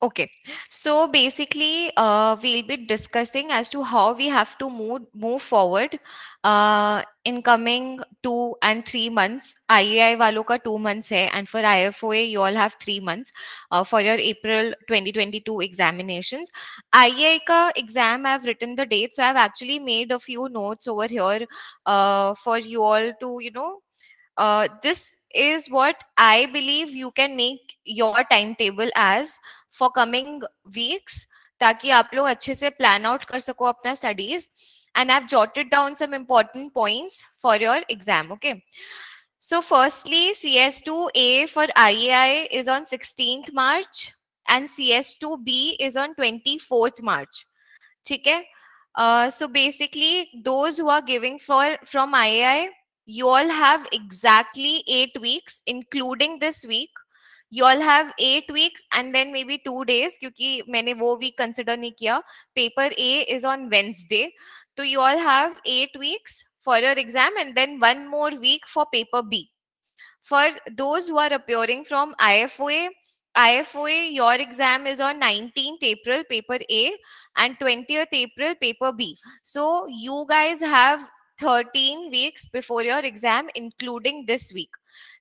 Okay, so basically, uh, we'll be discussing as to how we have to move move forward uh, in coming two and three months. IAI वालों ka two months hai, and for IFOA you all have three months uh, for your April 2022 examinations. IAI ka exam I've written the date, so I've actually made a few notes over here uh, for you all to you know. Uh, this is what I believe you can make your timetable as for coming weeks ताकि आप लोग अच्छे से plan out कर सको अपना studies and I jotted down some important points for your exam okay So firstly, CS2A for IAI is on 16th March and CS2B is on 24th March. ठीक है? Uh, so basically, those who are giving for from IAI, you all have exactly eight weeks, including this week, You all have eight weeks and then maybe two days days क्योंकि मैंने वो week consider नहीं किया paper A is on Wednesday तो you all have eight for your exam and then one more week for paper B. For those who are appearing from IFOA, IFOA, your exam is on 19th April, paper A, and 20th April, paper B. So you guys have 13 weeks before your exam, including this week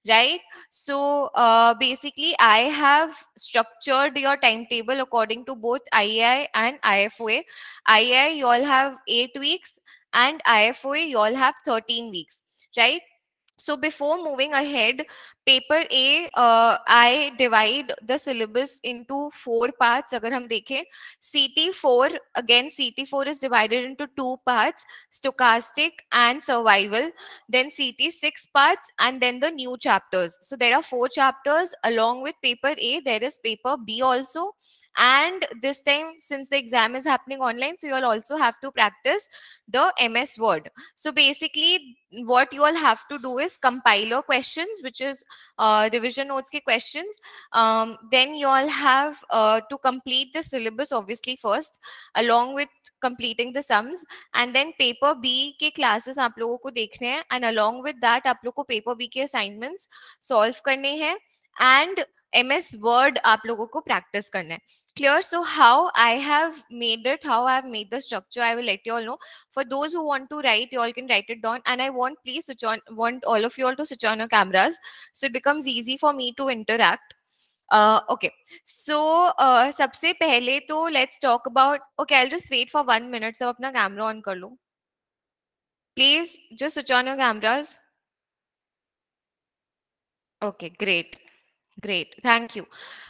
right? So uh, basically, I have structured your timetable according to both IEI and IFOA. IEI, you all have eight weeks, and IFOA, you all have 13 weeks, right? So before moving ahead, paper A, uh, I divide the syllabus into four parts. If we ct CT4, again CT4 is divided into two parts, stochastic and survival. Then CT6 parts and then the new chapters. So there are four chapters along with paper A. There is paper B also. And this time, since the exam is happening online, so you all also have to practice the MS Word. So basically, what you all have to do is compiler questions, which is uh, revision notes ke questions. Um, then you all have uh, to complete the syllabus obviously first, along with completing the sums. And then paper B ke classes aap लोगों ko dekhne hai, and along with that aap लोगों ko paper ke assignments solve करने hai, and M S word आप लोगों को practice करना है clear so how I have made it how I have made the structure I will let you all know for those who want to write you all can write it down and I want please switch on want all of you all to switch on your cameras so it becomes easy for me to interact okay सो सबसे पहले तो let's talk about okay I just wait for one minute सब अपना camera on कर लो please just switch on your cameras okay great Great. Thank you.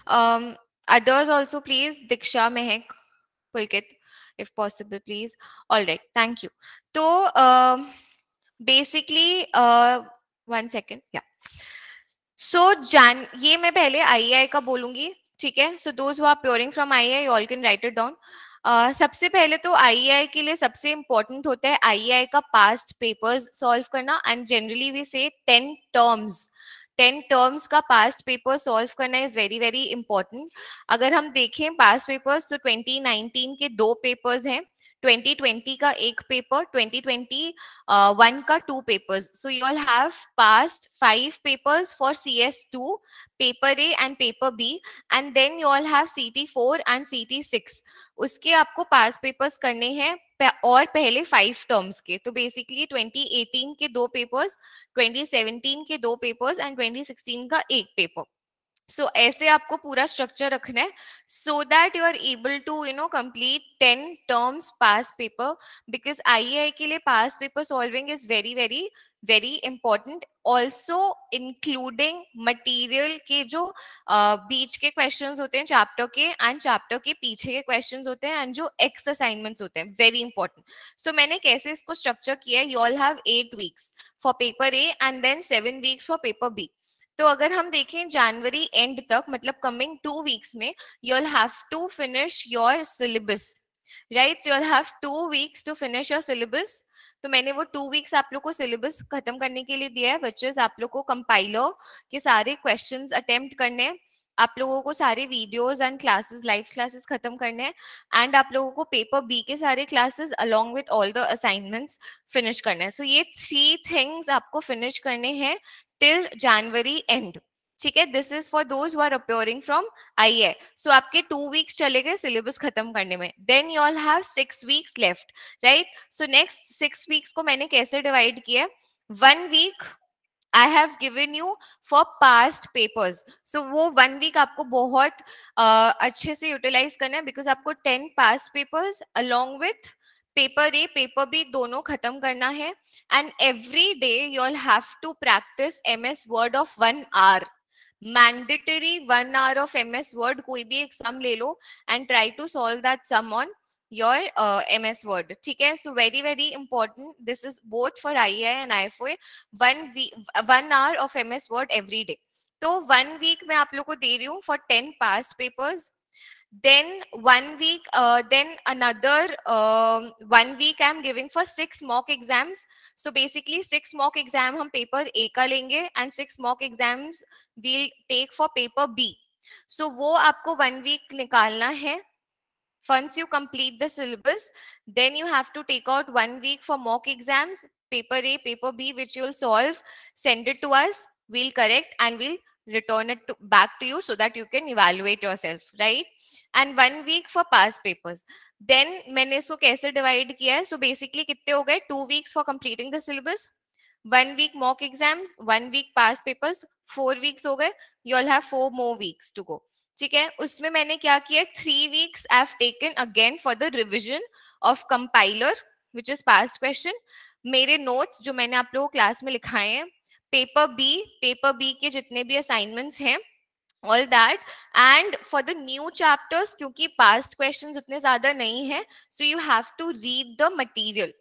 Um, others also, please. Diksha, mehak Pulkit, if possible, please. All right. Thank you. So, um, basically, uh, one second. Yeah. so jan ye main pehle मैं ka bolungi theek hai so those who are are from from you all can write it down Uh, सबसे पहले तो आई के लिए सबसे important होता है I का पास्ट पेपर्स सॉल्व करना and generally we say ten terms ten terms का पास्ट पेपर सॉल्व करना इज वेरी वेरी इंपॉर्टेंट अगर हम देखें पास्ट पेपर्स तो 2019 के दो पेपर्स हैं 2020 का एक पेपर 2021 uh, का two papers so you all have past five papers for C S two paper A and paper B and then you all have C T four and C T six उसके आपको पास papers करने हैं और पहले five terms के तो basically 2018 के दो पेपर्स 2017 के दो पेपर्स एंड 2016 का एक पेपर सो so, ऐसे आपको पूरा स्ट्रक्चर रखना है so that you are able to you know complete ten terms past paper because I के लिए past paper solving is very very very important also including material के जो बीच के क्वेश्चन होते हैं चैप्टर के एंड चैप्टर के पीछे के क्वेश्चन होते हैं एंड जो एक्स असाइनमेंट्स होते हैं वेरी इंपॉर्टेंट सो मैंने कैसे इसको स्ट्रक्चर किया है you all have eight weeks for paper A and then seven weeks for paper B तो अगर हम देखें जनवरी एंड तक मतलब कमिंग टू वीक्स में you'll all have to finish your syllabus right you have two weeks to finish your syllabus तो मैंने वो टू वीक्स आप लोग को सिलेबस खत्म करने के लिए दिया है बच्चेस आप लोग को कंपाइलर के सारे क्वेश्चन अटेम्प्ट करने आप लोगों को सारे videos and classes live classes खत्म करने हैं एंड आप लोगों को पेपर बी के सारे classes along with all the assignments finish करने है सो so, ये थ्री थिंग्स आपको फिनिश करने हैं टिल जनवरी एंड ठीक है this is for those are appearing from I A so आपके टू वीक्स चले गए सिलेबस खत्म करने में then you all have six weeks left right so next six weeks को मैंने कैसे डिवाइड किया one week I have given you for past papers so वो वन वीक आपको बहुत uh, अच्छे से यूटिलाइज करना है बिकॉज आपको ten past papers along with paper A paper B दोनों खत्म करना है and every day you all have to practice M S Word of one hour mandatory one hour of M S Word कोई भी exam ले लो and try to solve that sum on your M S Word ठीक है so very very important this is both for I I and I F O one one hour of M S Word every day तो one week में आप लोग को दे रही हूँ for ten past papers then one week uh, then another um, one week i'm giving for six mock exams so basically six mock exam hum paper a ka lenge and six mock exams we'll take for paper b so wo aapko one week nikalna hai once you complete the syllabus then you have to take out one week for mock exams paper a paper b which you'll solve send it to us we'll correct and we'll return it to, back to you so that you can evaluate yourself right and one week for past papers then maine isko kaise divide kiya hai so basically kitne ho gaye two weeks for completing the syllabus one week mock exams one week past papers four weeks ho gaye you all have four more weeks to go ठीक है उसमें मैंने क्या किया three weeks I have taken again for the revision of compiler which is past question मेरे notes जो मैंने आप लोगों को क्लास में लिखाए हैं पेपर बी पेपर बी के जितने भी असाइनमेंट्स हैं all that and for the new chapters क्योंकि पास्ट क्वेश्चन उतने ज्यादा नहीं है so you have to read the material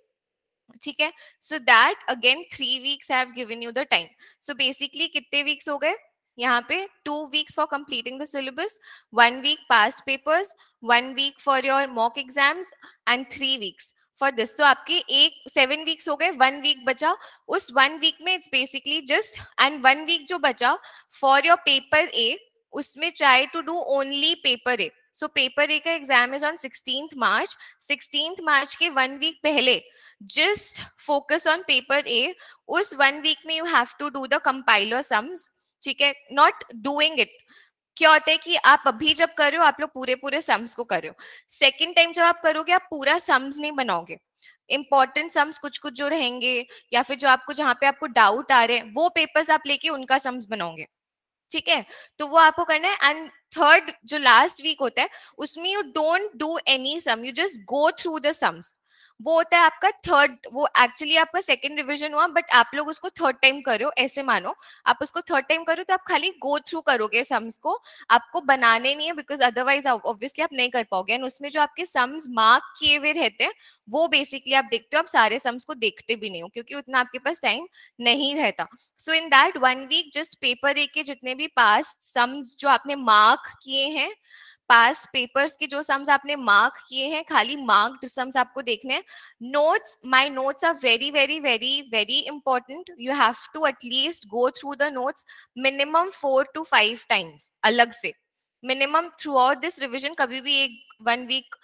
ठीक है so that again three weeks have given you the time so basically कितने वीक्स हो गए यहाँ पे two weeks for completing the syllabus one week past papers one week for your mock exams and three weeks for this तो आपके एक seven weeks हो गए वन वीक बचा उस वन वीक में it's basically just and one week जो बचा फॉर योर पेपर ए उसमें try to do only paper A so paper A का exam is on sixteenth March sixteenth March के वन वीक पहले just focus on paper A उस one week में you have to do the compiler sums ठीक है not doing it क्या होता है कि आप अभी जब कर रहे हो आप लोग पूरे पूरे सम्स को कर रहे हो सेकेंड टाइम जब आप करोगे आप पूरा सम्स नहीं बनाओगे इंपॉर्टेंट सम्स कुछ कुछ जो रहेंगे या फिर जो आपको जहाँ पे आपको डाउट आ रहे हैं वो पेपर्स आप लेके उनका सम्स बनाओगे ठीक है तो वो आपको करना है एंड थर्ड जो लास्ट वीक होता है उसमें you don't do any sum you just go through the sums वो होता है आपका थर्ड वो एक्चुअली आपका सेकेंड रिविजन हुआ बट आप लोग उसको थर्ड टाइम करो ऐसे मानो आप उसको थर्ड टाइम करो तो आप खाली गो थ्रू करोगे सम्स को आपको बनाने नहीं है बिकॉज अदरवाइज ऑब्वियसली आप नहीं कर पाओगे एंड उसमें जो आपके सम्स मार्क किए हुए रहते हैं वो बेसिकली आप देखते हो आप सारे सम्स को देखते भी नहीं हो क्योंकि उतना आपके पास टाइम नहीं रहता so in that one week just paper एक के जितने भी पास सम्स जो आपने मार्क किए हैं पास पेपर्स के जो सम्स आपने मार्क किए हैं खाली मार्क्ड सम्स आपको देखने हैं notes my notes are very very very very important you have to at least go through the notes minimum four to five times अलग से minimum throughout this revision कभी भी एक वन वीक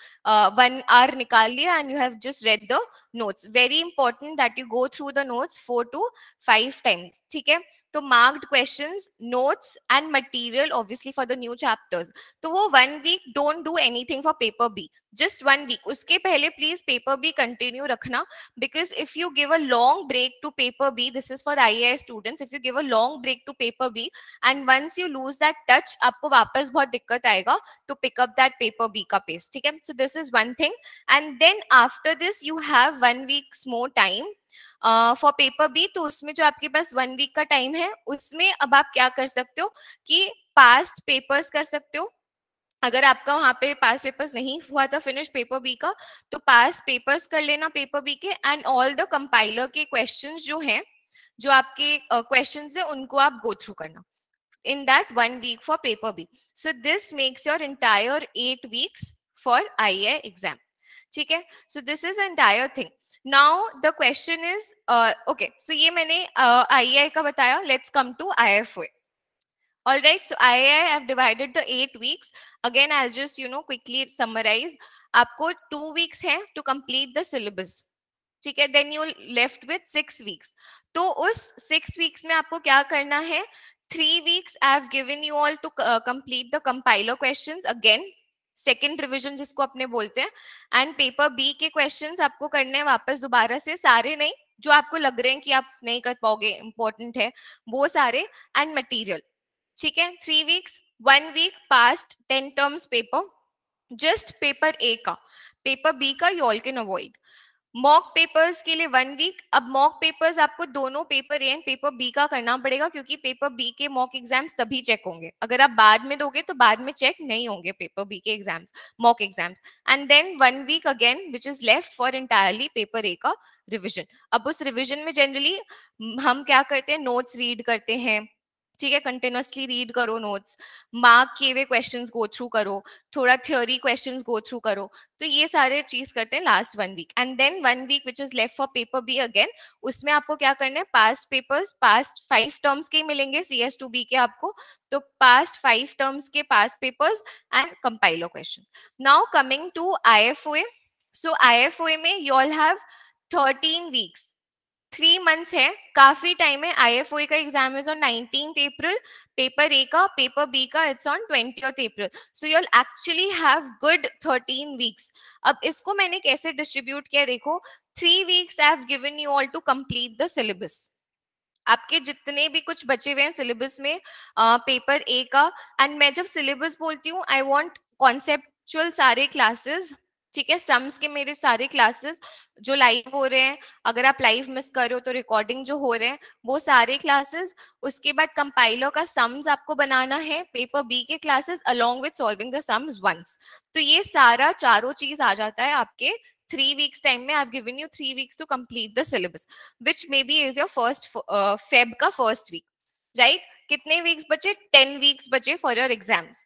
वन आवर निकाल लिया and you have just read the notes very important that you go through the notes four to five times okay so marked questions notes and material obviously for the new chapters so one week don't do anything for paper b just one week uske pehle please paper b continue rakhna because if you give a long break to paper b this is for ias students if you give a long break to paper b and once you lose that touch aapko वापस बहुत दिक्कत आएगा to pick up that paper b ka pace theek so this is one thing and then after this you have one weeks more time for paper B तो उसमें जो आपके पास one week का टाइम है उसमें अब आप क्या कर सकते हो कि पास्ट पेपर्स कर सकते हो अगर आपका वहाँ पे पास पेपर्स नहीं हुआ था फिनिश पेपर बी का तो पास पेपर्स कर लेना पेपर बी के एंड ऑल द कंपाइलर के क्वेश्चंस जो हैं जो आपके क्वेश्चन uh, है उनको आप गो थ्रू करना in that one week for paper B so this makes your entire eight weeks for I exam ठीक है so this is entire thing now the question is okay so ये मैंने I uh, का बताया let's come to I F O all right so i i have divided the eight weeks again i'll just you know quickly summarize आपको two weeks हैं to complete the syllabus ठीक है then you left with six weeks. तो उस six weeks में आपको क्या करना है Three weeks I have given you all to uh, complete the compiler questions again. Second revision जिसको अपने बोलते हैं एंड पेपर बी के क्वेश्चन आपको करने हैं वापस दोबारा से सारे नहीं जो आपको लग रहे हैं कि आप नहीं कर पाओगे इम्पोर्टेंट है वो सारे एंड मटीरियल ठीक है three weeks one week past ten terms paper just paper A का पेपर बी का you all can avoid mock papers के लिए वन वीक अब मॉक पेपर्स आपको दोनों paper A and paper B का करना पड़ेगा क्योंकि पेपर बी के मॉक एग्जाम्स तभी चेक होंगे अगर आप बाद में दोगे तो बाद में चेक नहीं होंगे पेपर बी के exams mock exams and then one week again which is left for entirely paper A का रिविजन अब उस रिविजन में जनरली हम क्या करते हैं नोट्स रीड करते हैं ठीक है कंटिन्यूसली रीड करो नोट्स मार्क किए हुए क्वेश्चन गो थ्रू करो थोड़ा थ्योरी क्वेश्चन गो थ्रू करो तो ये सारे चीज करते हैं last one week and then one week which is left for paper B again उसमें आपको क्या करना है past papers past five terms के मिलेंगे सी एस टू बी के आपको तो पास्ट फाइव टर्म्स के past papers and compiler question now coming to I F O A so I F O A में you all have thirteen weeks three months है काफी time है आई F IFOA का exam is on nineteen April paper A का paper B का it's on twenty April so you'll actually have good thirteen weeks अब इसको मैंने कैसे डिस्ट्रीब्यूट किया देखो three weeks I have given you all to complete the syllabus आपके जितने भी कुछ बचे हुए हैं सिलेबस में पेपर ए का एंड मैं जब सिलेबस बोलती हूँ आई वॉन्ट कॉन्सेप्ट सारे क्लासेस ठीक है सम्स के मेरे सारे क्लासेस जो लाइव हो रहे हैं अगर आप लाइव मिस कर रहे हो तो रिकॉर्डिंग जो हो रहे हैं वो सारे क्लासेस उसके बाद कंपाइलर का सम्स आपको बनाना है पेपर बी के classes along with solving the sums once तो ये सारा चारों चीज आ जाता है आपके थ्री वीक्स टाइम में I have given you three weeks to complete the syllabus which may be is your first Feb का फर्स्ट वीक राइट कितने वीक्स बचे टेन वीक्स बचे फॉर योर एग्जाम्स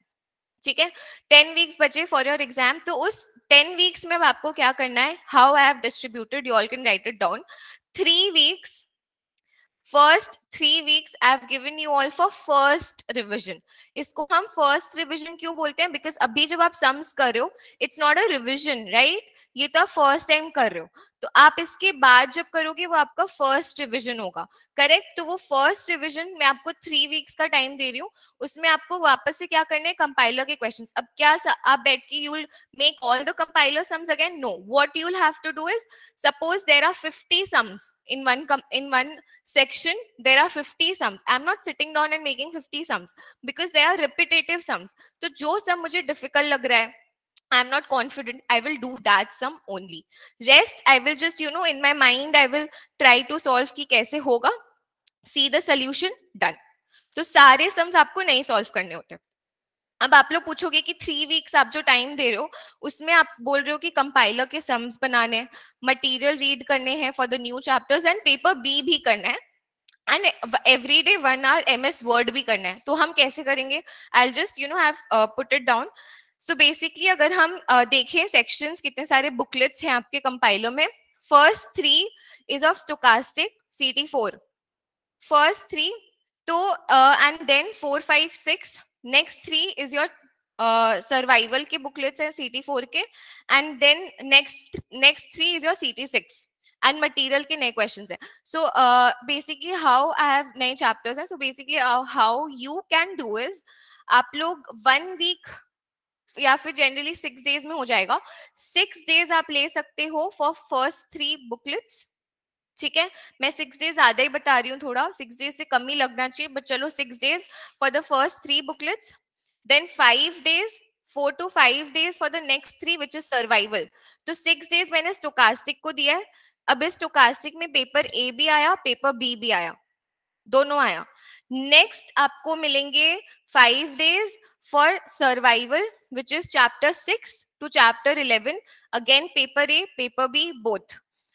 ठीक है टेन वीक्स बचे for your exam तो उस ten weeks में आपको क्या करना है how I have distributed you all can write it down three weeks first three weeks I have given you all for first revision इसको हम फर्स्ट रिविजन क्यों बोलते हैं बिकॉज अभी जब आप सम्स कर रहे हो it's not a revision right ये तो आप फर्स्ट टाइम कर रहे हो तो आप इसके बाद जब करोगे वो आपका फर्स्ट रिविजन होगा करेक्ट तो वो फर्स्ट रिविजन मैं आपको थ्री वीक्स का टाइम दे रही हूँ उसमें आपको वापस से क्या करने है कंपाइलर के क्वेश्चंस अब क्या आप बैठ के you'll make all the compiler sums again no what you will have to do is suppose there are 50 sums in one in one section there are 50 I am not sitting down and making 50 sums because they are repetitive sums तो जो सम मुझे difficult लग रहा है I'm not confident. I will do that sum only. Rest, I will just, you know, in my mind, I will try to solve ki kaise hoga See the solution, done. तो सारे sums आपको नहीं solve करने होते अब आप लोग पूछोगे कि थ्री वीक्स आप जो टाइम दे रहे हो उसमें आप बोल रहे हो कि कंपाइलर के सम्स बनाने मटेरियल रीड करने हैं for the new chapters and paper B भी करना है and every day one R M S word भी करना है तो हम कैसे करेंगे I just you know have put it down so so basically अगर हम uh, देखें सेक्शंस कितने सारे बुकलेट्स हैं आपके कंपाइलो में first three is of stochastic C T four first three तो and then four five six next three is your survival के बुकलेट्स हैं सी टी फोर के and then next next three is your C T six and material के नए question हैं so basically how I have नए chapters हैं so basically how you can do is आप लोग वन वीक या फिर जनरली सिक्स डेज में हो जाएगा सिक्स डेज आप ले सकते हो फॉर फर्स्ट थ्री बुकलेट्स ठीक है मैं सिक्स डेज आधा ही बता रही हूँ थोड़ा सिक्स डेज से कम ही लगना चाहिए बट चलो six days for the first three booklets then five days four to five days for the next three which is survival तो सिक्स डेज मैंने स्टोकास्टिक को दिया है अब इस स्टोकास्टिक में पेपर ए भी आया पेपर बी भी आया दोनों आया नेक्स्ट आपको मिलेंगे five days for survival, which is chapter 6 to chapter 11. Again, paper A, paper B, both.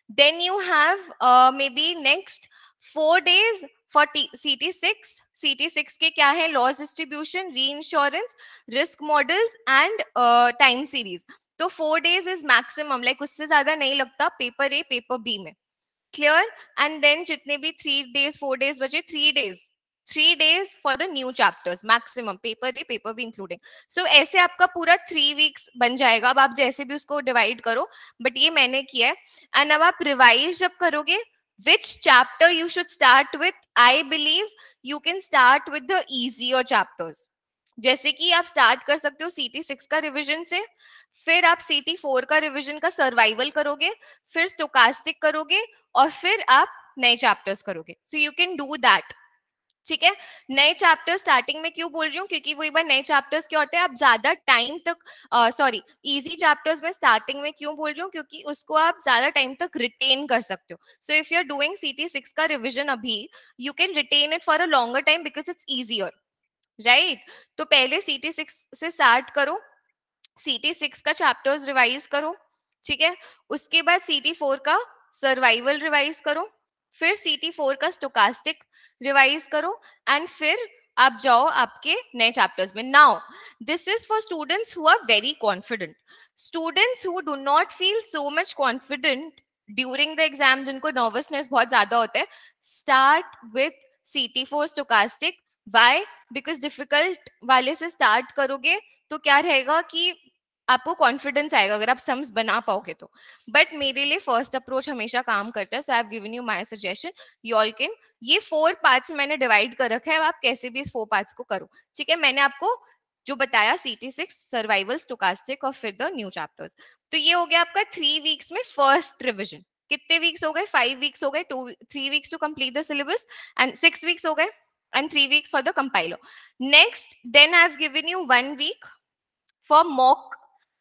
Then you have uh, maybe next 4 days for T CT6. CT6 के क्या है loss distribution reinsurance risk models and time series तो four days is maximum like उससे ज्यादा नहीं लगता paper A paper B में clear and then जितने भी थ्री डेज फोर डेज बचे three days three days for the new chapters maximum paper day paper भी इंक्लूडिंग सो ऐसे आपका पूरा थ्री वीक्स बन जाएगा अब आप जैसे भी उसको डिवाइड करो बट ये मैंने किया है एंड अब आप रिवाइज जब करोगे which chapter you should start with I believe you can start with the और चैप्टर्स जैसे कि आप स्टार्ट कर सकते हो सी टी सिक्स का रिविजन से फिर आप सी टी फोर का रिविजन का सर्वाइवल करोगे फिर स्टोकास्टिक करोगे और फिर आप नए चैप्टर्स करोगे so you can do that ठीक है नए चैप्टर स्टार्टिंग में क्यों बोल रही हूँ क्योंकि वही बार नए चैप्टर्स क्या होते हैं आप ज्यादा टाइम तक सॉरी इजी चैप्टर्स में स्टार्टिंग में क्यों बोल रही हूँ क्योंकि उसको आप ज्यादा टाइम तक रिटेन कर सकते हो so if you are doing CT six का रिविजन अभी you can retain it for a longer time because it's easier right तो पहले सीटी सिक्स से स्टार्ट करो सीटी सिक्स का चैप्टर्स रिवाइज करो ठीक है उसके बाद सीटी फोर का सर्वाइवल रिवाइज करो फिर सीटी फोर का स्टोकास्टिक रिवाइज करो एंड फिर आप जाओ आपके नए चैप्टर्स में now this is for students who are very confident students who do not feel so much confident during the exam जिनको नर्वसनेस बहुत ज्यादा होता है start with C T four stochastic why because difficult वाले से start करोगे तो क्या रहेगा कि आपको कॉन्फिडेंस आएगा अगर आप सम्स बना पाओगे तो बट मेरे लिए फर्स्ट अप्रोच हमेशा काम करता है so I have given you my suggestion you all can ये फोर पार्ट्स में मैंने डिवाइड कर रखा है आप कैसे भी इस फोर पार्ट्स को करो ठीक है मैंने आपको जो बताया C T six survival stochastic और फिर द न्यू चैप्टर्स तो ये हो गया आपका थ्री वीक्स में फर्स्ट रिविजन कितने वीक्स हो गए फाइव वीक्स हो गए two three weeks to complete the syllabus and six weeks हो गए and three weeks for the compiler next then I have given you one week for mock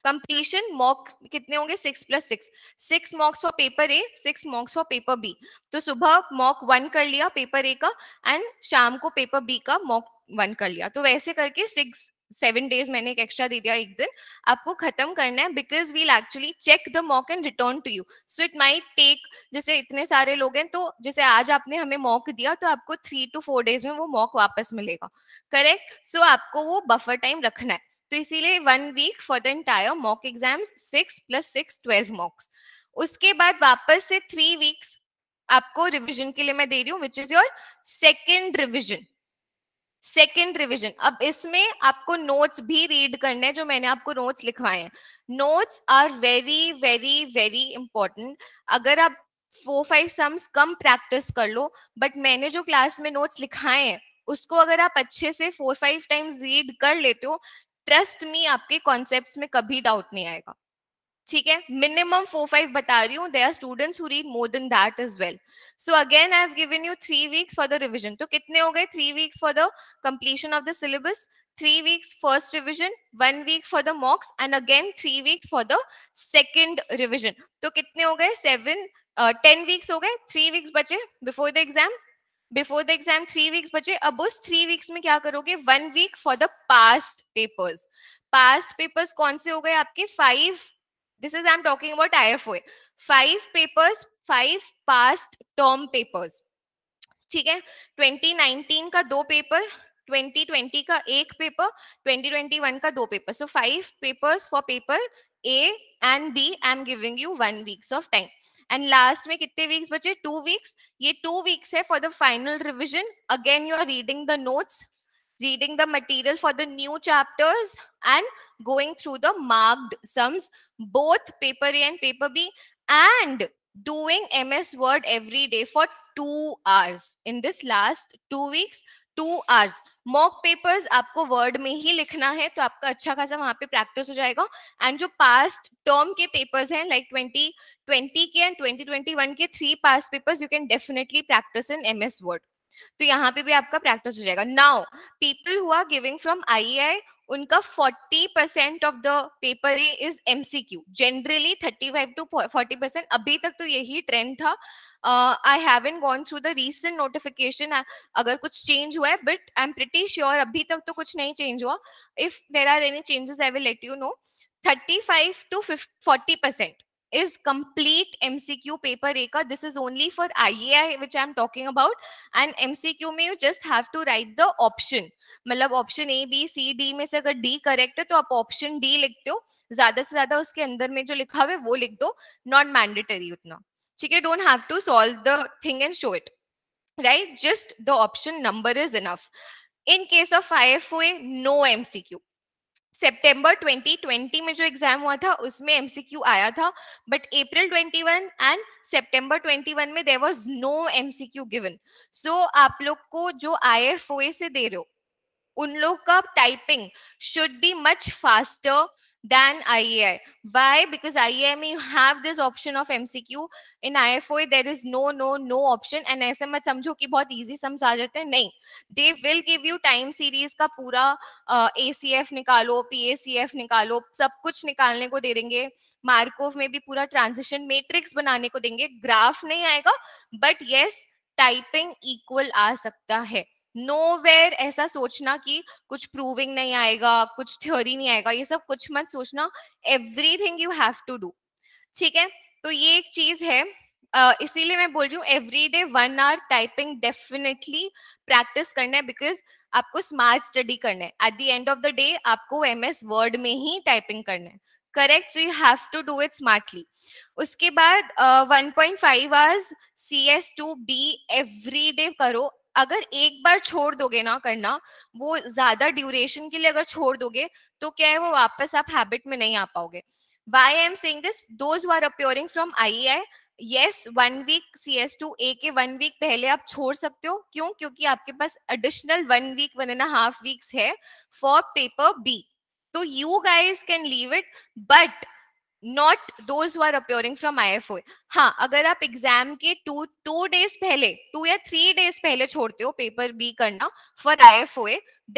completion mock कितने होंगे six plus six six mocks for paper A six mocks for paper B तो सुबह mock one कर लिया paper A का and शाम को paper B का मॉक वन कर लिया तो वैसे करके सिक्स सेवन डेज मैंने एक एक्स्ट्रा दे दिया एक दिन आपको खत्म करना है because we'll actually check the mock and return to you so it might take जैसे इतने सारे लोग हैं तो जैसे आज आपने हमें मॉक दिया तो आपको थ्री टू फोर डेज में वो मॉक वापस मिलेगा करेक्ट सो so, आपको वो बफर टाइम रखना है तो इसीलिए one week for the entire mock exam six plus six twelve mocks उसके बाद वापस से थ्री वीक्स आपको रिविजन के लिए मैं दे रही हूँ which is your second revision second revision अब इसमें आपको नोट्स भी रीड करने हैं जो मैंने आपको नोट्स लिखवाए हैं notes are very very very important अगर आप फोर फाइव सम्स कम प्रैक्टिस कर लो बट मैंने जो क्लास में नोट्स लिखाए हैं उसको अगर आप अच्छे से फोर फाइव टाइम्स रीड कर लेते हो ट्रस्ट मी आपके कॉन्सेप्ट में कभी डाउट नहीं आएगा ठीक है मिनिमम फोर फाइव बता रही हूँ they are students who read more then that is well so again I have given you three weeks for the revision तो कितने हो गए three weeks for the completion of the syllabus three weeks first revision one week for the mocks and again three weeks for the second revision तो कितने हो गए seven uh, ten weeks हो गए three weeks बचे before the exam before the exam three weeks बचे अब उस थ्री वीक्स में क्या करोगे one week for the past papers past papers कौन से हो गए आपके five this is I am talking about I F five papers five past term papers ठीक है 2019 का दो पेपर 2020 का एक पेपर 2021 का दो paper so five papers for paper A and B I am giving you one weeks of time and last में कितने वीक्स बचे टू वीक्स ये टू वीक्स है for the final revision again you are reading the notes reading the material for the new chapters and going through the marked sums both paper A and paper B and doing M S Word every day for to hours in this last two weeks two hours mock papers आपको Word में ही लिखना है तो आपका अच्छा खासा वहां पे प्रैक्टिस हो जाएगा एंड जो पास्ट टर्म के पेपर्स हैं लाइक ट्वेंटी 2020 के एंड 2021 के three past papers you can definitely practice in M S Word तो यहाँ पे भी आपका प्रैक्टिस हो जाएगा now people who are giving from I I उनका 40 percent of the paper A is Q generally thirty five to forty percent अभी तक तो यही ट्रेंड था I have haven gone through the recent notification अगर कुछ चेंज हुआ है but I am pretty sure अभी तक तो कुछ नहीं चेंज हुआ if there are any changes I will let you know thirty five to fif forty percent is complete MCQ paper Eka. This is only for IEI, which I'm talking about. And MCQ में you just have to write the option. मतलब option A B C D में से अगर D correct है तो आप option D लिखते हो ज्यादा से ज्यादा उसके अंदर में जो लिखा हुआ है वो लिख दो नॉट मैंडेटरी उतना ठीक है don't have to solve the thing and show it right just the option number is enough in case of I F O no MCQ September 2020 में जो एग्जाम हुआ था उसमें एमसीक्यू आया था बट अप्रैल 21 एंड ट्वेंटी 21 में there was no MCQ given so आप लोग को जो आई एफ ओ ए से दे रहे हो उन लोग का typing should be much faster than IAI. Why? Because IAM you have this option of MCQ. In IFO there is no no no option and ऐसे मत समझो कि बहुत easy सम्स आ जाते हैं नहीं. They will give you time series का uh, ACF nikalo, PACF निकालो, सब कुछ निकालने को दे देंगे. मार्कोव में भी पूरा transition matrix बनाने को देंगे. ग्राफ नहीं आएगा, but yes टाइपिंग इक्वल आ सकता है. नो वेयर ऐसा सोचना कि कुछ प्रूविंग नहीं आएगा कुछ थ्योरी नहीं आएगा ये सब कुछ मत सोचना everything you have to do ठीक है तो ये एक चीज है uh, इसीलिए मैं बोल रही हूँ every day one hour typing definitely practice करना है बिकॉज आपको स्मार्ट स्टडी करना है at the end of the day आपको एम एस वर्ड में ही टाइपिंग करना है correct you have to do it smartly उसके बाद one point five hours C S two B every day करो अगर एक बार छोड़ दोगे ना करना वो ज्यादा ड्यूरेशन के लिए अगर छोड़ दोगे तो क्या है वो वापस आप हैबिट में नहीं आ पाओगे why I am saying this those are appearing from I I yes one week C S two A के वन वीक पहले आप छोड़ सकते हो क्यों क्योंकि आपके पास additional one week one and half weeks है फॉर पेपर बी तो you guys can leave it but not those are appearing from O हाँ अगर आप एग्जाम के टू टू डेज पहले टू या थ्री डेज पहले छोड़ते हो पेपर बी करना for I F O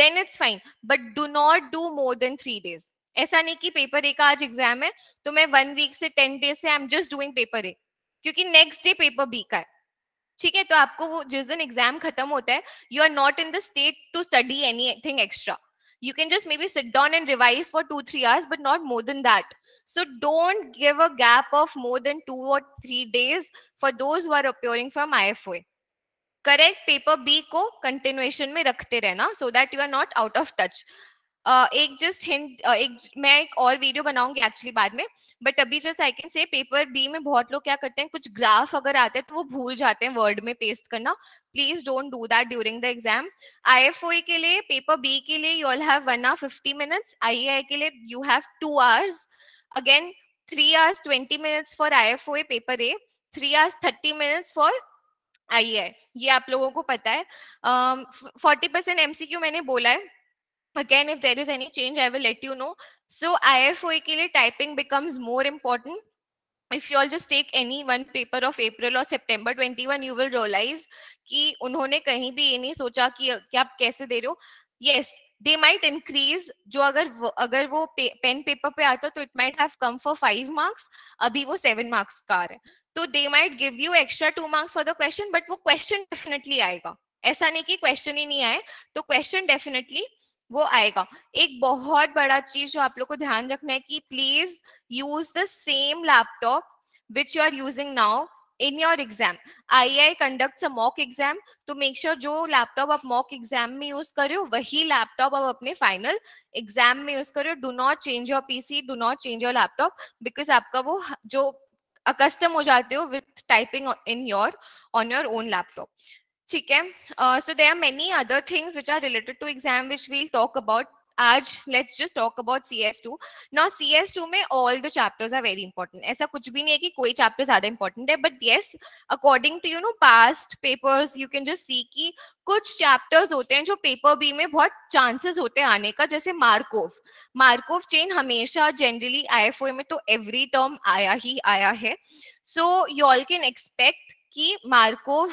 then it's fine but do not do more then three days ऐसा नहीं कि पेपर ए का आज एग्जाम है तो मैं वन वीक से टेन डेज से I am just doing paper A क्योंकि नेक्स्ट डे पेपर बी का है ठीक है तो आपको वो जिस दिन एग्जाम खत्म होता है you are not in the state to study anything extra you can just maybe sit down and revise for two three hours but not more then that So don't give a gap of more than two or three days for those who are appearing from IFOA. Correct paper B को continuation में रखते रहना so that you are not out of touch एक just hint एक मैं एक और video बनाऊंगी एक्चुअली बाद में बट अभी just I can say paper B में बहुत लोग क्या करते हैं कुछ ग्राफ अगर आते हैं तो वो भूल जाते हैं वर्ड में पेस्ट करना please don't do that during the exam I F के लिए पेपर बी के लिए you all have one hour fifty minutes I के लिए you have two hours again 3 hours 20 minutes for IFOA paper A 3 hours 30 minutes for I है ये आप लोगों को पता है फोर्टी परसेंट एमसीक्यू मैंने बोला है again if there is any change I will let you know so I F O के लिए typing becomes more important if you all just take any one paper of April or September 21, you will realize कि उन्होंने कहीं भी ये नहीं सोचा कि, कि आप कैसे दे रहे हो yes दे माइट इंक्रीज जो अगर वो, अगर वो पेन पेपर पे आता तो it might have come for five marks अभी वो सेवन मार्क्स का आ रहा है तो they might give you extra two marks for the question but वो क्वेश्चन डेफिनेटली आएगा ऐसा नहीं कि क्वेश्चन ही नहीं आए तो क्वेश्चन डेफिनेटली वो आएगा एक बहुत बड़ा चीज जो आप लोग को ध्यान रखना है कि please use the same laptop which you are using now in your exam iii conducts a mock exam to make sure jo laptop aap mock exam mein use kar rahe ho wahi laptop aap apne final exam mein use kar rahe ho do not change your pc do not change your laptop because aapka wo jo accustomed ho jate ho with typing in your on your own laptop ठीक है so they are many other things which are related to exam which we'll talk about आज let's just talk about C S two now C S two में all the chapters are very important ऐसा कुछ भी नहीं है कि कोई chapter ज्यादा इंपॉर्टेंट है but yes according to you know past papers you can just see की कुछ चैप्टर्स होते हैं जो पेपर बी में बहुत चांसेस होते हैं आने का जैसे मार्कोव मार्कोव चेन हमेशा जनरली आई एफ ओ में तो एवरी टर्म आया ही आया है so you all can expect कि Markov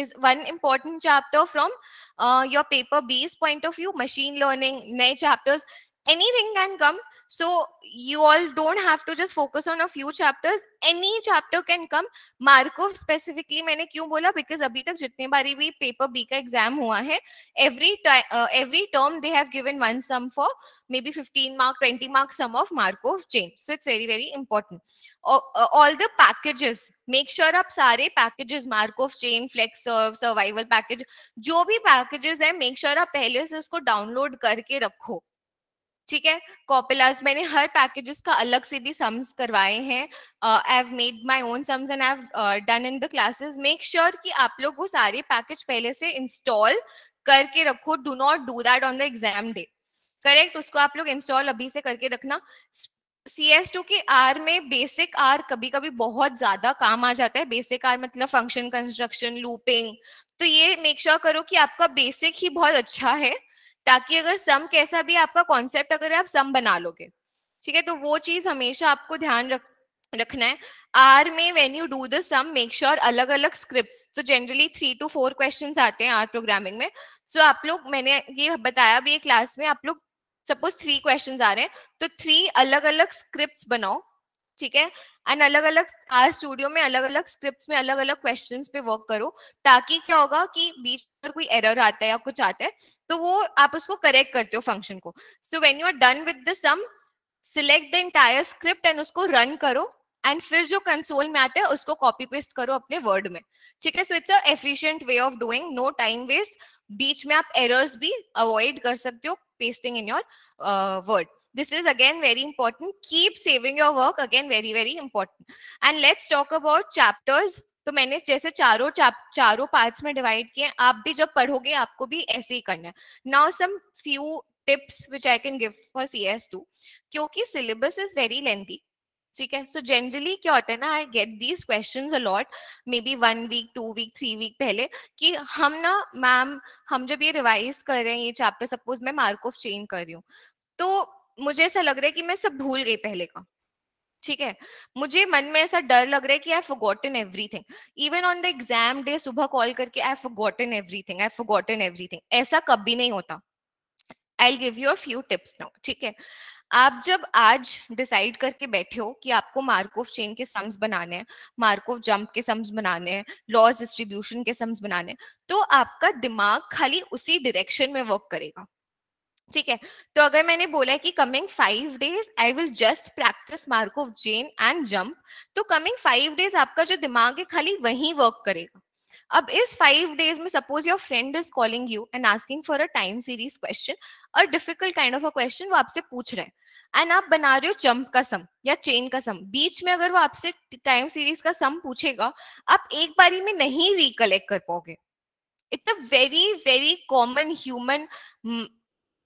is one important chapter from uh, your paper based point of view machine learning new chapters anything can come so you all don't have to just focus on a few chapters any chapter can come markov specifically मैंने क्यों बोला because अभी तक जितने बारी भी paper b का exam हुआ है every time uh, every term they have given one sum for maybe 15 mark, 20 mark sum of Markov chain. So it's very, very important. All, all the packages, make sure up sare packages Markov chain, flex serve, survival package, jo bhi packages hai make sure आप pehle se usko download karke rakho ठीक है कॉपिलास मैंने हर packages का अलग से भी sums करवाए हैं I have made my own sums and I have done in the classes make sure कि आप लोग वो सारे पैकेज पहले से इंस्टॉल करके रखो do not do that on the exam day correct उसको आप लोग इंस्टॉल अभी से करके रखना सी एस टू के आर में बेसिक आर कभी कभी बहुत ज्यादा काम आ जाता है बेसिक आर मतलब फंक्शन कंस्ट्रक्शन लूपिंग तो ये मेक श्योर sure करो कि आपका बेसिक ही बहुत अच्छा है ताकि अगर सम कैसा भी आपका कॉन्सेप्ट अगर आप सम बना लोगे ठीक है तो वो चीज हमेशा आपको ध्यान रख रखना है आर में when you do the sum make sure अलग अलग स्क्रिप्ट तो generally three to four question आते हैं आर प्रोग्रामिंग में सो so आप लोग मैंने ये बताया भी क्लास में आप लोग सपोज थ्री क्वेश्चन आ रहे हैं तो थ्री अलग अलग स्क्रिप्ट बनाओ ठीक है एंड अलग अलग स्टूडियो में अलग अलग स्क्रिप्ट में अलग अलग क्वेश्चन पे वर्क करो ताकि क्या होगा कि बीच पर कोई एरर आता है या कुछ आता है तो वो आप उसको करेक्ट करते हो फंक्शन को so when you are done with the sum select the entire script and उसको रन करो एंड फिर जो कंसोल में आता है उसको कॉपी पेस्ट करो अपने वर्ड में ठीक है so it's a efficient way of doing no time waste बीच में आप एरर्स भी अवॉइड कर सकते हो pasting in your word this is again very important keep saving your work again very very important and let's talk about chapters तो मैंने जैसे चारों चारों पार्ट्स में डिवाइड किए आप भी जब पढ़ोगे आपको भी ऐसे ही करना है now some few tips which I can give for C S two क्योंकि सिलेबस इज वेरी लेंथी ठीक है सो जनरली क्या होता है ना I get these question a lot maybe one week two week three week पहले कि हम ना मैम हम जब ये रिवाइज कर रहे हैं ये चैप्टर सपोज मैं मार्क ऑफ चेंज कर रही हूँ तो मुझे ऐसा लग रहा है कि मैं सब भूल गई पहले का ठीक है मुझे मन में ऐसा डर लग रहा है कि I forgotten everything even on the exam day सुबह कॉल करके I forgotten everything I forgotten everything ऐसा कभी नहीं होता I give you a few tips now ठीक है आप जब आज डिसाइड करके बैठे हो कि आपको मार्कोव चेन के सम्स बनाने हैं मार्कोव जंप के सम्स बनाने हैं लॉस डिस्ट्रीब्यूशन के सम्स बनाने हैं तो आपका दिमाग खाली उसी डायरेक्शन में वर्क करेगा ठीक है तो अगर मैंने बोला है कि coming five days I will just practice Markov chain and jump तो कमिंग फाइव डेज आपका जो दिमाग है खाली वही वर्क करेगा अब इस फाइव डेज में suppose your friend is calling you and asking for a time series question और difficult kind of a question वो आपसे पूछ रहे हैं एंड आप बना रहे हो जंप का सम या चेन का सम बीच में अगर वो आपसे टाइम सीरीज का सम पूछेगा आप एक बारी में नहीं रिकलेक्ट कर पाओगे it's a very very common human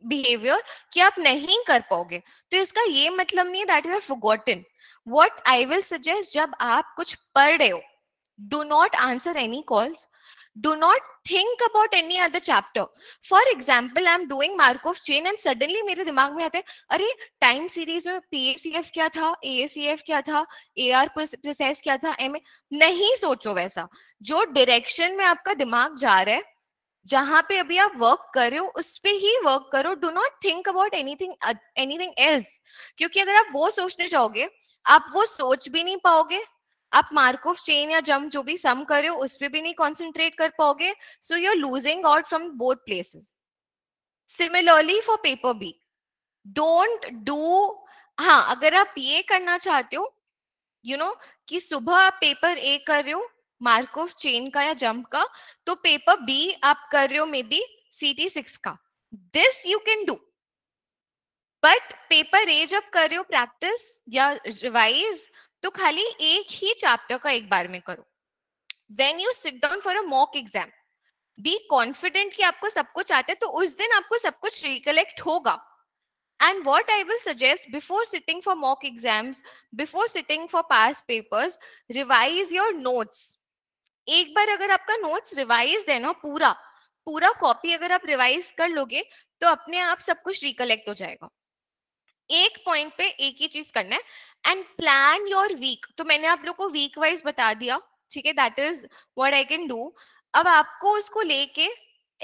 behaviour कि आप नहीं कर पाओगे तो इसका ये मतलब नहीं है that you have forgotten what I will suggest जब आप कुछ पढ़ रहे हो do not answer any calls do not think about any other chapter for example i'm doing markov chain and suddenly मेरे दिमाग में आते हैं अरे टाइम सीरीज में PACF क्या था AACF क्या था AR प्रोसेस क्या था MA नहीं सोचो वैसा जो डायरेक्शन में आपका दिमाग जा रहा है जहां पे अभी आप वर्क कर रहे हो उस पर ही वर्क करो do not think about anything anything else क्योंकि अगर आप वो सोचने जाओगे आप वो सोच भी नहीं पाओगे आप मार्कोव चेन या जंप जो भी सम कर रहे हो उस पर भी नहीं कॉन्सेंट्रेट कर पाओगे so you are losing out from both places similarly for paper B don't do हाँ अगर आप ये करना चाहते हो यू नो कि सुबह आप पेपर ए कर रहे हो मार्कोव चेन का या जंप का तो पेपर बी आप कर रहे हो maybe C T six का this you can do but paper A जब कर रहे हो प्रैक्टिस या रिवाइज तो खाली एक ही चैप्टर का एक बार में करो when you sit down for a mock exam be confident कि आपको सब कुछ आता है तो उस दिन आपको सब कुछ रिकलेक्ट होगा and what I will suggest before sitting for mock exam before sitting for past papers revise your notes एक बार अगर आपका नोट्स रिवाइज है ना पूरा पूरा कॉपी अगर आप रिवाइज कर लोगे तो अपने आप सब कुछ रिकलेक्ट हो जाएगा एक पॉइंट पे एक ही चीज करना है एंड प्लान योर वीक तो मैंने आप लोग को वीक वाइज बता दिया ठीक है that is what I can do अब आपको उसको लेके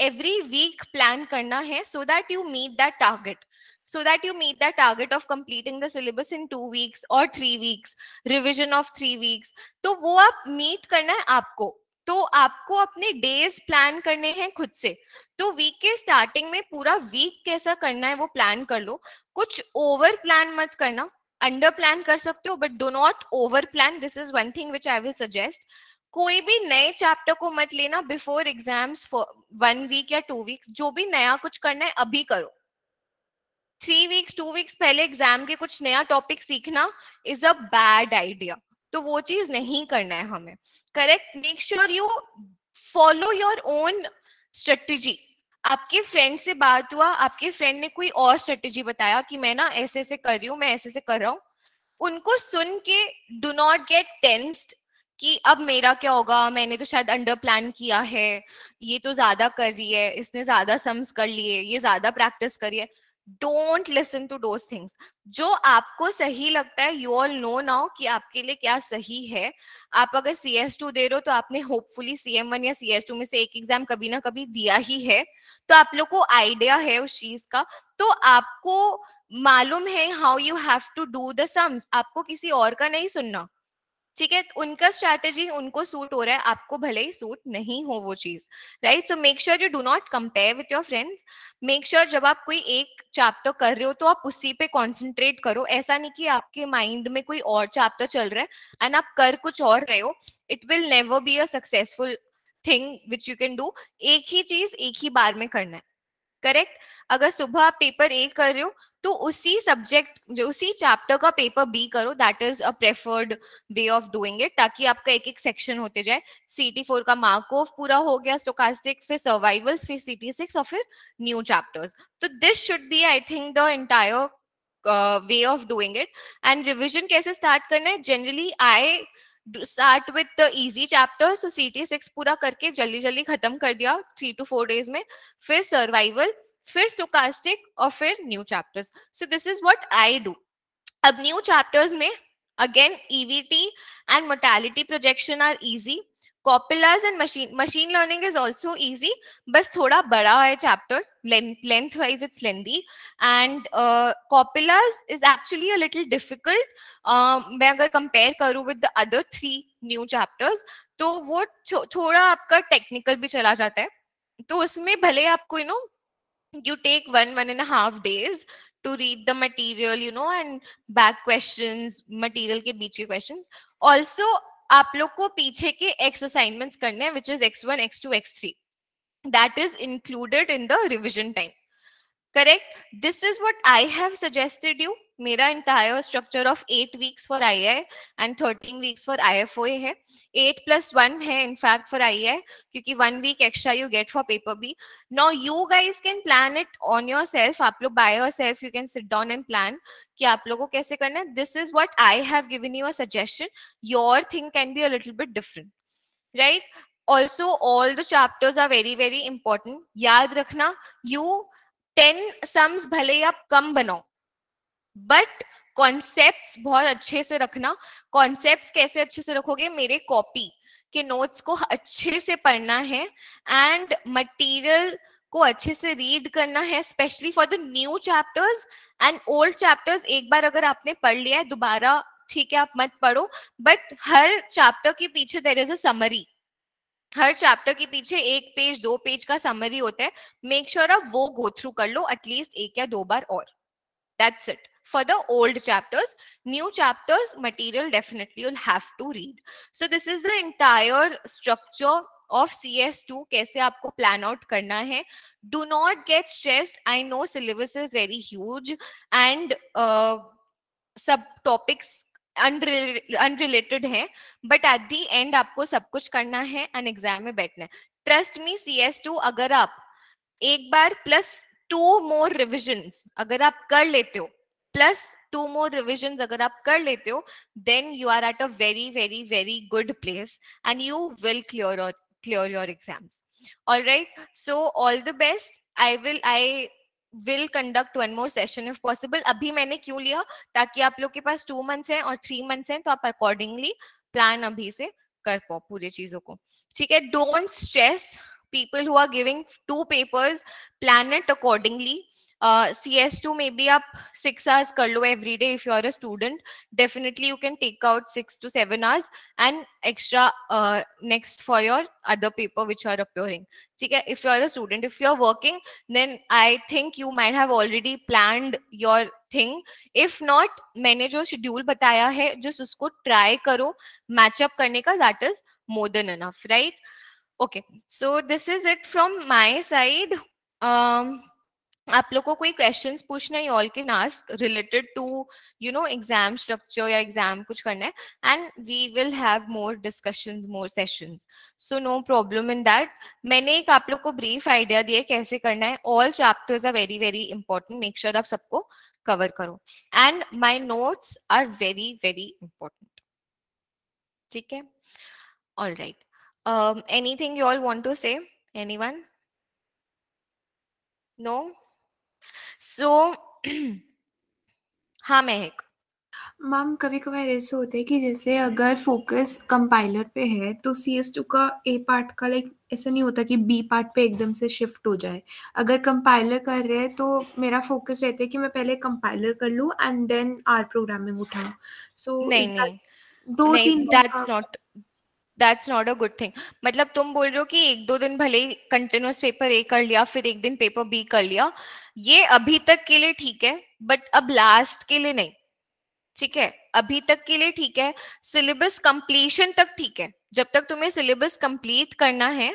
एवरी वीक प्लान करना है so that you meet that target so that you meet that target of completing the syllabus in two weeks और three weeks revision of three weeks तो वो आप मीट करना है आपको तो आपको अपने डेज प्लान करने हैं खुद से तो वीक के स्टार्टिंग में पूरा वीक कैसा करना है वो प्लान कर लो कुछ ओवर प्लान मत करना अंडर प्लान कर सकते हो but do not over plan this is one thing which I will suggest कोई भी नए चैप्टर को मत लेना बिफोर एग्जाम्स वन वीक या टू वीक्स जो भी नया कुछ करना है अभी करो थ्री वीक्स टू वीक्स पहले एग्जाम के कुछ नया टॉपिक सीखना इज अ बैड आइडिया तो वो चीज नहीं करना है हमें correct make sure you follow your own strategy आपके फ्रेंड से बात हुआ आपके फ्रेंड ने कोई और स्ट्रेटेजी बताया कि मैं ना ऐसे ऐसे कर रही हूँ मैं ऐसे ऐसे कर रहा हूँ उनको सुन के डू नॉट गेट टेंस्ड कि अब मेरा क्या होगा मैंने तो शायद अंडर प्लान किया है ये तो ज्यादा कर रही है इसने ज्यादा सम्स कर लिए ये ज्यादा प्रैक्टिस करी है don't listen to those things जो आपको सही लगता है यू ऑल नो नाउ कि आपके लिए क्या सही है आप अगर सी एस टू दे रहे हो तो आपने होपफुली सी एम वन या सी एस टू में से एक एग्जाम कभी ना कभी दिया ही है तो आप लोग को आइडिया है उस चीज का तो आपको मालूम है how you have to do the sums आपको किसी और का नहीं सुनना ठीक है उनका स्ट्रैटेजी उनको सूट हो रहा है आपको भले ही सूट नहीं हो वो चीज right so make sure you do not compare with your friends make sure जब आप कोई एक चैप्टर कर रहे हो तो आप उसी पे कॉन्सेंट्रेट करो ऐसा नहीं कि आपके माइंड में कोई और चैप्टर चल रहा है एंड आप कर कुछ और रहे हो it will never be a successful thing which you can do एक ही चीज एक ही बार में करना है करेक्ट अगर सुबह आप पेपर ए कर रहे हो तो उसी सब्जेक्ट जो उसी चैप्टर का पेपर बी करो that is a preferred way of doing it ताकि आपका एक एक सेक्शन होते जाए सीटी फोर का मार्क ऑफ पूरा हो गया स्टोकास्टिक फिर सर्वाइवल्स फिर सीटी सिक्स और फिर न्यू चैप्टर्स तो this should be I think the entire way of doing it and revision कैसे स्टार्ट करना है generally I start with the easy chapter so C T six पूरा करके जल्दी जल्दी खत्म कर दिया थ्री टू फोर डेज में फिर सर्वाइवल फिर स्टोकास्टिक और फिर new chapters so this is what I do अब न्यू चैप्टर्स में again EVT and mortality projection are easy copulas and machine machine learning is also easy बस थोड़ा बड़ा है chapter length wise it's lengthy and copulas is actually a little difficult मैं अगर compare करूँ with the other three new chapters तो वो थो, थोड़ा आपका टेक्निकल भी चला जाता है तो उसमें भले आपको you know you take one one and a half days to read the material you know and back questions material के बीच के questions also आप लोग को पीछे के x assignments करने हैं which is x1 x2 x3 that is included in the revision time correct this is what i have suggested you मेरा entire structure of eight weeks for I and 13 weeks for IFOA है eight plus one है in fact for I क्योंकि one week extra you get for paper B now you guys can plan it on your self आप लोग by your self you can sit down and plan कि आप लोगों को कैसे करना है this is what I have given you a suggestion your thing can be a little bit different right also all the chapters are very very important याद रखना you ten sums भले ही आप कम बनाओ बट कॉन्सेप्ट्स बहुत अच्छे से रखना concepts कैसे अच्छे से रखोगे मेरे कॉपी के नोट्स को अच्छे से पढ़ना है एंड मटेरियल को अच्छे से रीड करना है especially for the new chapters and old chapters एक बार अगर आपने पढ़ लिया है दोबारा ठीक है आप मत पढ़ो बट हर चैप्टर के पीछे देर इज अ समरी हर चैप्टर के पीछे एक पेज दो पेज का समरी होता है मेक श्योर आप वो गो थ्रू कर लो एटलीस्ट एक या दो बार और that's it for the old chapters new chapters material definitely you'll have to read so this is the entire structure of C S two कैसे आपको प्लान आउट करना है do not get stress I know syllabus is very huge and सब topics unrelated है but at the end आपको सब कुछ करना है एंड एग्जाम में बैठना है trust me C S two अगर आप एक बार प्लस टू मोर रिविजन अगर आप कर लेते हो प्लस टू मोर रिविजन अगर आप कर लेते हो then you are at a very very very good place and you will clear clear your exams all right so all the best I will I will conduct one more session if possible अभी मैंने क्यों लिया ताकि आप लोग के पास two months हैं और थ्री मंथ्स हैं तो आप अकॉर्डिंगली प्लान अभी से कर पाओ पूरी चीजों को ठीक है don't stress people who are giving two papers plan it accordingly C S two maybe आप सिक्स आवर्स कर लो every day if you are a student definitely you can take out six to seven hours and extra next for your other paper which are appearing ठीक है if you are a student if you are working then I think you might have already plan your thing if not मैंने जो schedule बताया है just उसको try करो match up करने का that is more than enough right okay so this is it from my side um आप लोग को कोई क्वेश्चन पूछना है all can ask related to you know exam structure या एग्जाम कुछ करना है and we will have more discussion more session so no problem in that मैंने एक आप लोग को ब्रीफ आइडिया दिया कैसे करना है all chapters are very very important make sure आप सबको कवर करो and my notes are very very important ठीक है all right anything you all want to say any one no so हाँ महक मैम कभी कभार ऐसे होते हैं कि जैसे अगर फोकस कंपाइलर पे है तो सी एस टू का ए पार्ट का लाइक ऐसा नहीं होता कि बी पार्ट पे एकदम से शिफ्ट हो जाए अगर कंपाइलर कर रहे हैं तो मेरा फोकस रहता है कि मैं पहले कंपाइलर कर लूँ एंड देन आर प्रोग्रामिंग उठाऊँ सो नहीं दो तीन that's not that's not a good thing मतलब तुम बोल रहे हो कि एक दो दिन भले ही कंटिन्यूस पेपर ए कर लिया फिर एक दिन पेपर बी कर लिया ये अभी तक के लिए ठीक है बट अब लास्ट के लिए नहीं ठीक है अभी तक के लिए ठीक है सिलेबस कंप्लीशन तक ठीक है जब तक तुम्हें सिलेबस कंप्लीट करना है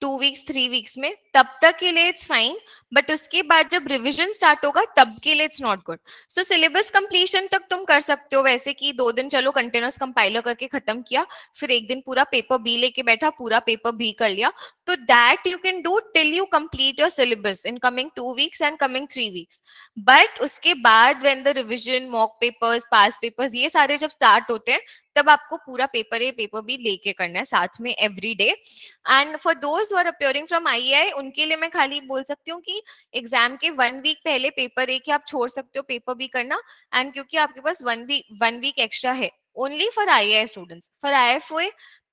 टू वीक्स थ्री वीक्स में तब तक के लिए इट्स फाइन बट उसके बाद जब रिविजन स्टार्ट होगा तब के लिए it's not good so syllabus completion तक तुम कर सकते हो वैसे कि दो दिन चलो कंटिन्यूस कंपाइलर करके खत्म किया फिर एक दिन पूरा पेपर बी लेके बैठा पूरा पेपर बी कर लिया तो that you can do till you complete your syllabus in coming two weeks and coming three weeks but उसके बाद when the revision mock papers past papers ये सारे जब स्टार्ट होते हैं तब आपको पूरा पेपर ए पेपर भी लेके करना है साथ में every day and for those are appearing from I उनके लिए मैं खाली बोल सकती हूँ कि एग्जाम के वन वीक पहले पेपर ए के आप छोड़ सकते हो पेपर बी करना एंड क्योंकि आपके पास one week one week extra है only for I I students for I F O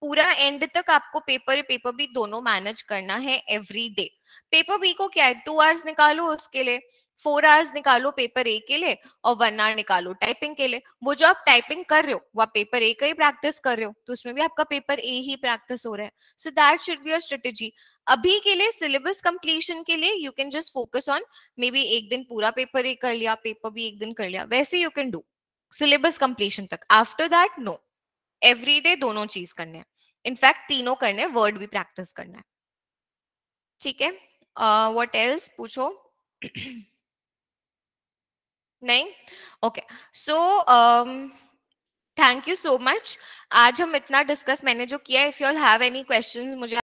पूरा एंड तक आपको पेपर पेपर भी दोनों मैनेज करना है एवरी डे पेपर बी को क्या है टू आवर्स निकालो उसके लिए फोर आवर्स निकालो पेपर ए के लिए और वन आवर निकालो टाइपिंग के लिए वो जो आप टाइपिंग कर रहे हो वो पेपर ए का ही प्रैक्टिस कर रहे हो तो उसमें भी आपका पेपर ए ही प्रैक्टिस हो रहा है so that should be your strategy अभी के लिए सिलेबस कंप्लीशन के लिए you can just focus on maybe एक दिन पूरा पेपर ए कर लिया पेपर भी एक दिन कर लिया वैसे you can do syllabus completion तक after that no every day दोनों चीज करने हैं इनफैक्ट तीनों करने हैं वर्ड भी प्रैक्टिस करना है ठीक है वॉट एल्स पूछो नहीं okay so thank you so much आज हम इतना डिस्कस मैंने जो किया if you have any questions मुझे